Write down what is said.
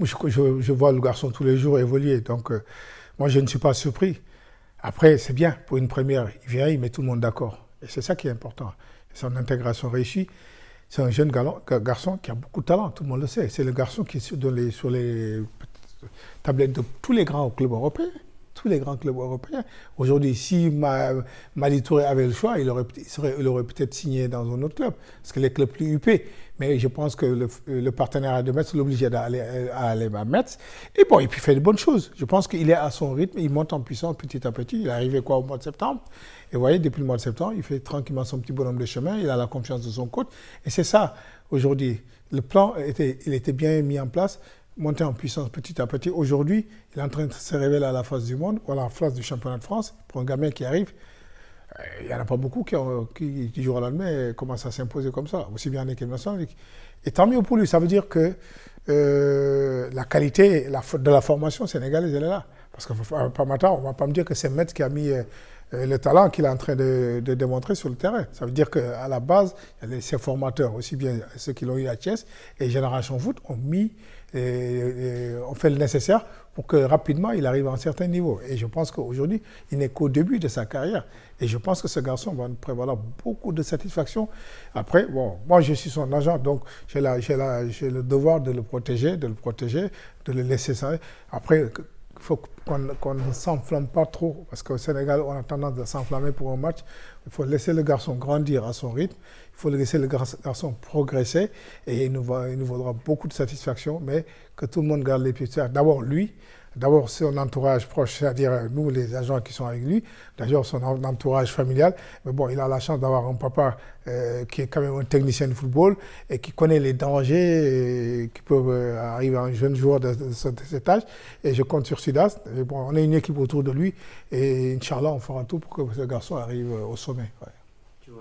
je, vois le garçon tous les jours évoluer. Donc, euh, moi, je ne suis pas surpris. Après, c'est bien, pour une première, il vient, il met tout le monde d'accord. Et c'est ça qui est important. C'est une intégration réussie. C'est un jeune garçon qui a beaucoup de talent, tout le monde le sait. C'est le garçon qui est sur les, sur les euh, tablettes de tous les grands clubs européens tous les grands clubs européens. Aujourd'hui, si Touré avait le choix, il aurait, il aurait peut-être signé dans un autre club, parce que les clubs plus huppés. Mais je pense que le, euh, le partenariat de Metz l'obligeait euh, à aller, à aller Metz. Et bon, il puis il fait de bonnes choses. Je pense qu'il est à son rythme, il monte en puissance petit à petit. Il est arrivé quoi au mois de septembre Et vous voyez, depuis le mois de septembre, il fait tranquillement son petit bonhomme de chemin, il a la confiance de son coach. Et c'est ça, aujourd'hui. Le plan, était, il était bien mis en place monter en puissance petit à petit. Aujourd'hui, il est en train de se révéler à la face du monde, ou à la face du championnat de France. Pour un gamin qui arrive, euh, il n'y en a pas beaucoup qui, qui, du jour au lendemain, commencent à s'imposer comme ça, aussi bien en équipe nationale. Et tant mieux pour lui, ça veut dire que euh, la qualité de la formation sénégalaise, elle est là. Parce que, euh, par matin, on ne va pas me dire que c'est maître qui a mis euh, le talent qu'il est en train de, de, démontrer sur le terrain. Ça veut dire qu'à la base, ses formateurs, aussi bien ceux qui l'ont eu à Thiès et Génération Foot, ont mis, euh, euh, ont fait le nécessaire pour que rapidement il arrive à un certain niveau. Et je pense qu'aujourd'hui, il n'est qu'au début de sa carrière. Et je pense que ce garçon va nous prévaloir beaucoup de satisfaction. Après, bon, moi je suis son agent, donc j'ai le devoir de le protéger, de le protéger, de le laisser ça. Après, faut qu'on ne s'enflamme pas trop, parce qu'au Sénégal, on a tendance à s'enflammer pour un match. Il faut laisser le garçon grandir à son rythme, il faut laisser le garçon progresser, et il nous, il vaudra beaucoup de satisfaction, mais que tout le monde garde les pieds D'abord lui, d'abord son entourage proche, c'est-à-dire nous, les agents qui sont avec lui, d'ailleurs son entourage familial. Mais bon, il a la chance d'avoir un papa euh, qui est quand même un technicien de football et qui connaît les dangers euh, qui peuvent euh, arriver à un jeune joueur de, cet âge. Et je compte sur Sidas. Bon, on a une équipe autour de lui et Inch'Allah, on fera tout pour que ce garçon arrive au sommet.